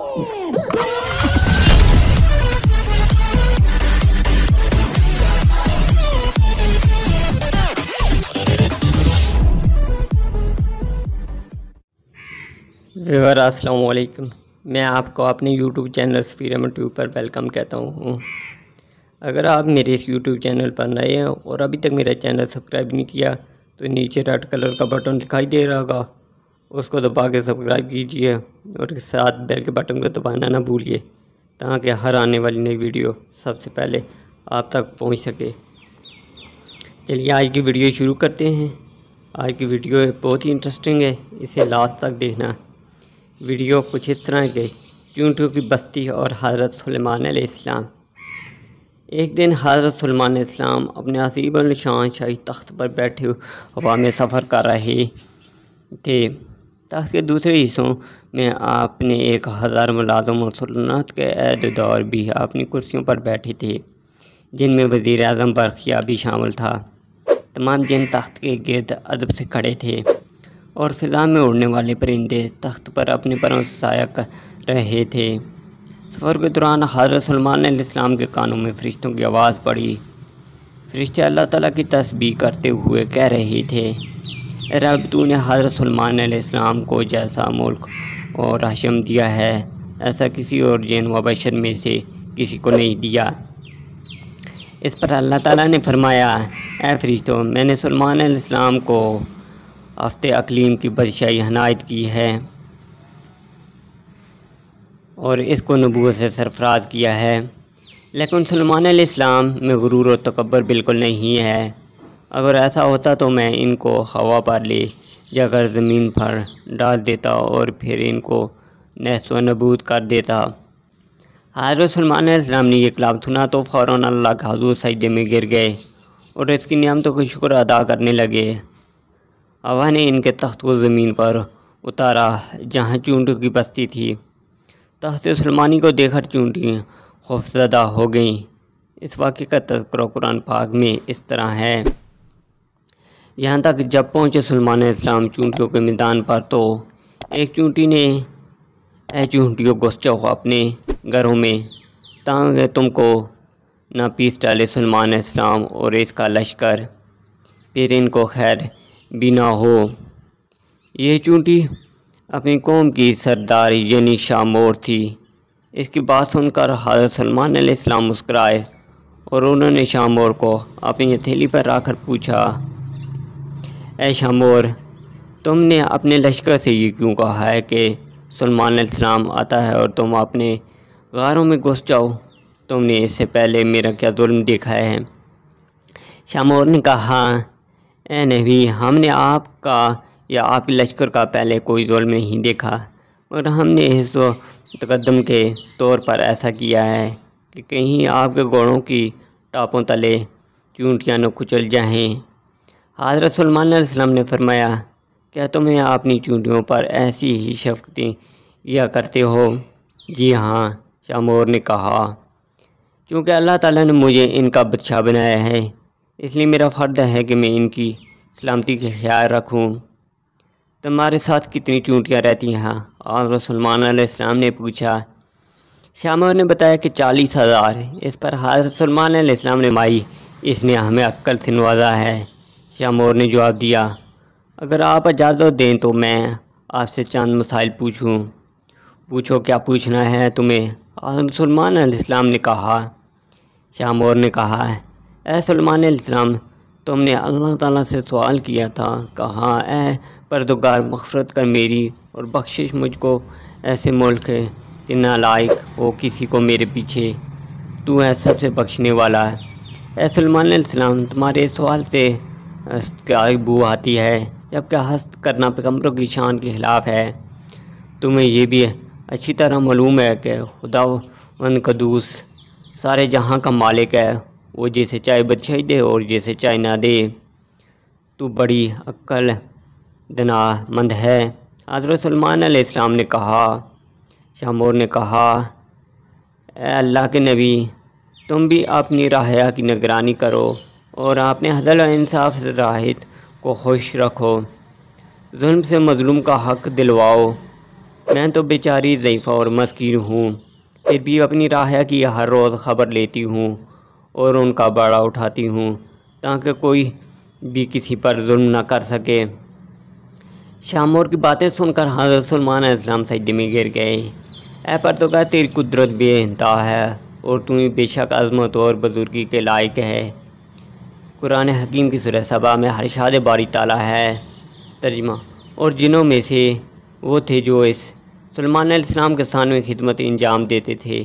viewer अस्सलाम वालेकुम मैं आपको अपने यूट्यूब चैनल स्पीरम ट्यूब पर वेलकम कहता हूँ अगर आप मेरे इस यूट्यूब चैनल पर नए हैं और अभी तक मेरा चैनल सब्सक्राइब नहीं किया तो नीचे रेड कलर का बटन दिखाई दे रहा होगा उसको दबा के सब्सक्राइब कीजिए और साथ बेल के बटन को दबाना ना भूलिए ताकि हर आने वाली नई वीडियो सबसे पहले आप तक पहुंच सके चलिए आज की वीडियो शुरू करते हैं आज की वीडियो बहुत ही इंटरेस्टिंग है इसे लास्ट तक देखना वीडियो कुछ इस तरह के चूंटू की बस्ती और हज़रत सलमान इस्लाम एक दिन हज़रत सलमान इस्लाम अपने असीब शाह शाही तख्त पर बैठे हवा में सफ़र कर रहे थे तख़्त के दूसरे हिस्सों में आपने एक हज़ार मुलाजम और सल्तनत के अहद दौर भी अपनी कुर्सियों पर बैठे थे जिनमें वज़ी अजम बरखिया भी शामिल था तमाम जिन तख्त के गर्द अदब से खड़े थे और फिजा में उड़ने वाले परिंदे तख्त पर अपने परों साया कर रहे थे सफ़र के दौरान हज़रत सलमान इस्लाम के कानों में फ़रिश्तों की आवाज़ पड़ी फरिश्ते अल्लाह ताला की तस्बी करते हुए कह रहे थे तू ने हज़रत सलमान को जैसा मुल्क और राशम दिया है ऐसा किसी और जैन वबशर में से किसी को नहीं दिया इस पर अल्लाह ताला ने फरमाया ए फरिश्तों मैंने सलमान को हफ्ते अकलीम की बदशाही हनायत की है और इसको नबूत से सरफराज किया है लेकिन सलमान में गुरूर और तकबर बिल्कुल नहीं है अगर ऐसा होता तो मैं इनको हवा पर ले जाकर ज़मीन पर डाल देता और फिर इनको नस्व नबूद कर देता हज़रत सलमान इस्लाम ने यह कलाब सुना तो फ़ौर अल्लाह के हजूर सजदे में गिर गए और इसकी नियमतों का शुक्र अदा करने लगे हवा ने इनके तख्त को ज़मीन पर उतारा जहाँ चूंटों की बस्ती थी तख्त सलमानी को देखकर चूंटी खौफजदा हो गई इस वाक़े का तस्करा कुरान पाक में इस तरह है यहाँ तक जब पहुँचे सलमान इस्लाम चूंटियों के मैदान पर तो एक चूंटी ने ऐ चूंटियों गुस्सा हुआ अपने घरों में ताकि तुमको ना पीस डाले सलमान इस्लाम और इसका लश्कर फिर इनको खैर बिना हो ये चूंटी अपनी कौम की सरदार यानी शामोर थी इसकी बात सुनकर हजरत सलमान इस्लाम मुस्कराए और उन्होंने शामोर को अपनी हथेली पर आकर पूछा ए तुमने अपने लश्कर से ये क्यों कहा है कि सलमान इस्लाम आता है और तुम अपने गारों में घुस जाओ तुमने इससे पहले मेरा क्या जुल्म देखा है शामोर ने कहा ए नहीं हमने आपका या आपके लश्कर का पहले कोई जुल्म नहीं देखा मगर हमने इस तकदम के तौर पर ऐसा किया है कि कहीं आपके घोड़ों की टापों तले चूंटियाँ न कुचल जाएँ हज़रत सलमान ने फरमाया क्या तुम्हें अपनी चूंटियों पर ऐसी ही शफकतें या करते हो जी हाँ शामोर ने कहा क्योंकि अल्लाह ताला ने मुझे इनका बच्चा बनाया है इसलिए मेरा फ़र्द है कि मैं इनकी सलामती का ख्याल रखूँ तुम्हारे साथ कितनी चूंटियाँ रहती हैं हज़र सलमान ने पूछा श्यामोर ने बताया कि चालीस हज़ार इस पर हज़रत सलमान ने माई इसने हमें अक्ल से नवाजा है या मोर ने जवाब दिया अगर आप इजाज़त दें तो मैं आपसे चंद मसाइल पूछूं पूछो क्या पूछना है तुम्हें सलमान अलैहिस्सलाम ने कहा शाह मोर ने कहा ए सलमान अलैहिस्सलाम, तुमने अल्लाह ताला से सवाल किया था कहा ऐ परदगार मफरत कर मेरी और बख्शिश मुझको ऐसे मुल्क के लायक हो किसी को मेरे पीछे तू है सबसे बख्शने वाला है ए सलमान इस्लाम तुम्हारे सवाल से क्या बू आती है जबकि हस्त करना पैगम्बरों की शान के ख़िलाफ़ है तुम्हें यह भी अच्छी तरह मालूम है कि खुदा वन कदूस सारे जहाँ का मालिक है वो जैसे चाहे बच्चे दे और जैसे चाहे ना दे तो बड़ी अक्ल दनामंद है हज़रत सलमान आसमाम ने कहा शामोर ने कहा अल्लाह के नबी तुम भी अपनी राहया की निगरानी करो और आपने हदल इंसाफ से राहत को खुश रखो जुल्म से मज़लूम का हक दिलवाओ मैं तो बेचारी ज़ीफ़ा और मस्किन हूँ फिर भी अपनी राह की हर रोज़ ख़बर लेती हूँ और उनका बड़ा उठाती हूँ ताकि कोई भी किसी पर जुल्म न कर सके शामोर की बातें सुनकर हज़रत सलमान इस्लाम सैदी में गिर गए ऐ पर तो कह तेरी कुदरत बेहता है और तू बेशक अजमत और बुजुर्गी के लायक है कुरान हकीम की सुरह सभा में हर शाद बारी ताला है तर्जमा और जिनों में से वो थे जो इस सलमान इस्लाम के सान में खिदमत अंजाम देते थे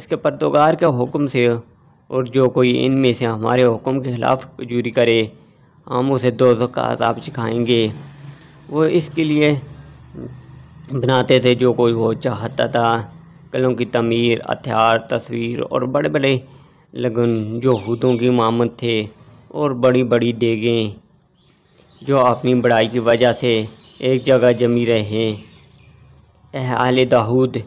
इसके परदोगार के हुक्म से और जो कोई इनमें से हमारे हुक्म के ख़िलाफ़ कजूरी करे हम उसे दो का अताब वो इसके लिए बनाते थे जो कोई वो चाहता था कलों की तमीर हथियार तस्वीर और बड़े बड़े लगन जो हूदों की मामद थे और बड़ी बड़ी देगें जो अपनी बड़ाई की वजह से एक जगह जमी रहें अहल दाऊद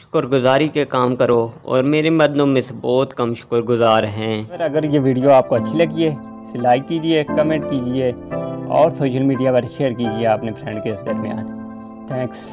शुक्रगुजारी के काम करो और मेरे मदनों में से बहुत कम शुक्रगुजार हैं अगर ये वीडियो आपको अच्छी लगी है इसे लाइक कीजिए कमेंट कीजिए और सोशल मीडिया पर शेयर कीजिए अपने फ्रेंड के दरमियान थैंक्स